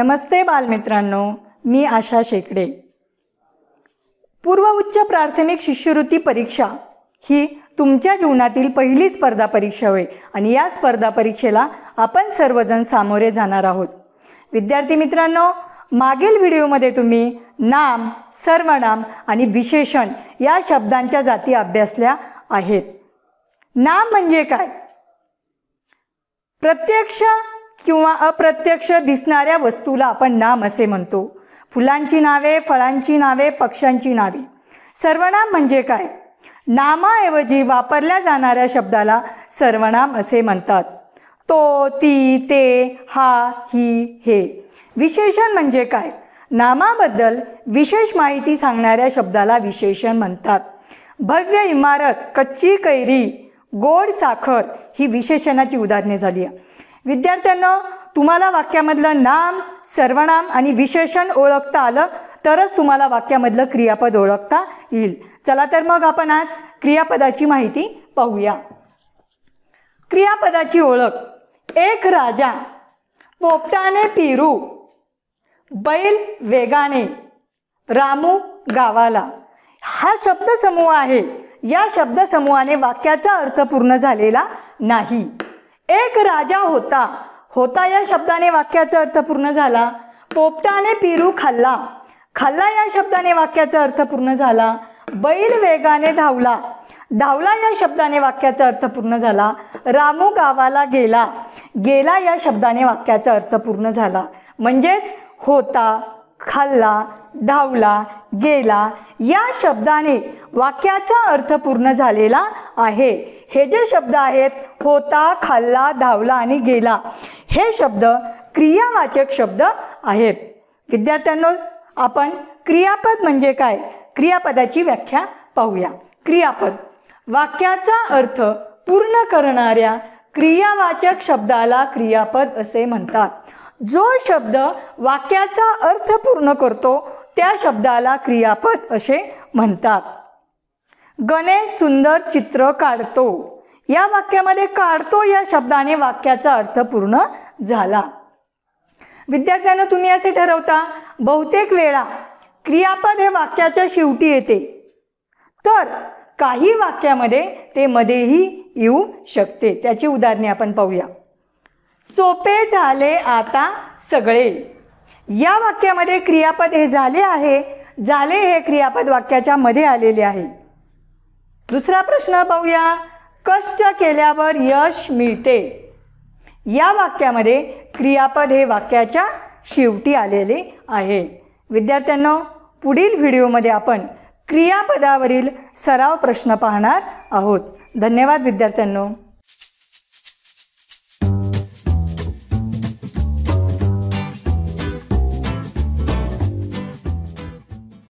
नमस्ते बालमित्रांनो मी आशा शेकडे पूर्व उच्च प्राथमिक शिष्यवृत्ती परीक्षा ही तुमच्या जीवनातील पहिली स्पर्धा परीक्षा होय आणि या स्पर्धा परीक्षेला आपण सर्वजण सामोरे जाणार आहोत विद्यार्थी मित्रांनो मागील व्हिडिओमध्ये तुम्ही नाम सर्वनाम आणि विशेषण या शब्दांच्या जाती अभ्यासल्या आहेत नाम म्हणजे काय प्रत्यक्ष किंवा अप्रत्यक्ष दिसणाऱ्या वस्तूला आपण नाम असे म्हणतो फुलांची नावे फळांची नावे पक्ष्यांची नावे सर्वनाम म्हणजे काय नामाऐवजी वापरल्या जाणाऱ्या शब्दाला सर्वनाम असे म्हणतात तो ती ते हा ही हे विशेषण म्हणजे काय नामाबद्दल विशेष माहिती सांगणाऱ्या शब्दाला विशेषण म्हणतात भव्य इमारत कच्ची कैरी गोड साखर ही विशेषणाची उदाहरणे झाली आहे विद्यार्थ्यांना तुम्हाला वाक्यामधलं नाम सर्वनाम आणि विशेषण ओळखता आलं तरच तुम्हाला वाक्यामधलं क्रियापद ओळखता येईल चला तर मग आपण आज क्रियापदाची माहिती पाहूया क्रियापदाची ओळख एक राजा पोपटाने पिरू बैल वेगाने रामू गावाला हा शब्दसमूह आहे या शब्दसमूहाने वाक्याचा अर्थ पूर्ण झालेला नाही एक राजा होता होता या शब्दाने वाक्याचा अर्थ पूर्ण झाला पोपटाने पिरू खाल्ला खाल्ला या शब्दाने वाक्याचा अर्थ पूर्ण झाला बैल वेगाने धावला धावला या शब्दाने वाक्याचा अर्थ पूर्ण झाला रामू गावाला गेला गेला या शब्दाने वाक्याचा अर्थ पूर्ण झाला म्हणजेच होता खाल्ला धावला गेला या शब्दाने वाक्याचा अर्थ पूर्ण झालेला आहे हे जे शब्द आहेत होता खाल्ला धावला आणि गेला हे शब्द क्रियावाचक शब्द आहेत विद्यार्थ्यांनो आपण क्रियापद म्हणजे काय क्रियापदाची व्याख्या पाहूया क्रियापद वाक्याचा अर्थ पूर्ण करणाऱ्या क्रियावाचक शब्दाला क्रियापद असे म्हणतात जो शब्द वाक्याचा अर्थ पूर्ण करतो त्या शब्दाला क्रियापद असे म्हणतात गणेश सुंदर चित्र काढतो या वाक्यामध्ये काढतो या शब्दाने वाक्याचा अर्थ पूर्ण झाला विद्यार्थ्यांना तुम्ही असे ठरवता बहुतेक वेळा क्रियापद हे वाक्याच्या शेवटी येते तर काही वाक्यामध्ये ते मध्येही येऊ शकते त्याची उदाहरणे आपण पाहूया सोपे झाले आता सगळे या वाक्यामध्ये क्रियापद हे झाले आहे झाले हे क्रियापद वाक्याच्या मध्ये आलेले आहे दुसरा प्रश्न पाहूया कष्ट केल्यावर यश मिळते या वाक्यामध्ये क्रियापद हे वाक्याच्या शेवटी आलेले आहे विद्यार्थ्यांनो पुढील व्हिडिओमध्ये आपण क्रियापदावरील सराव प्रश्न पाहणार आहोत धन्यवाद विद्यार्थ्यांनो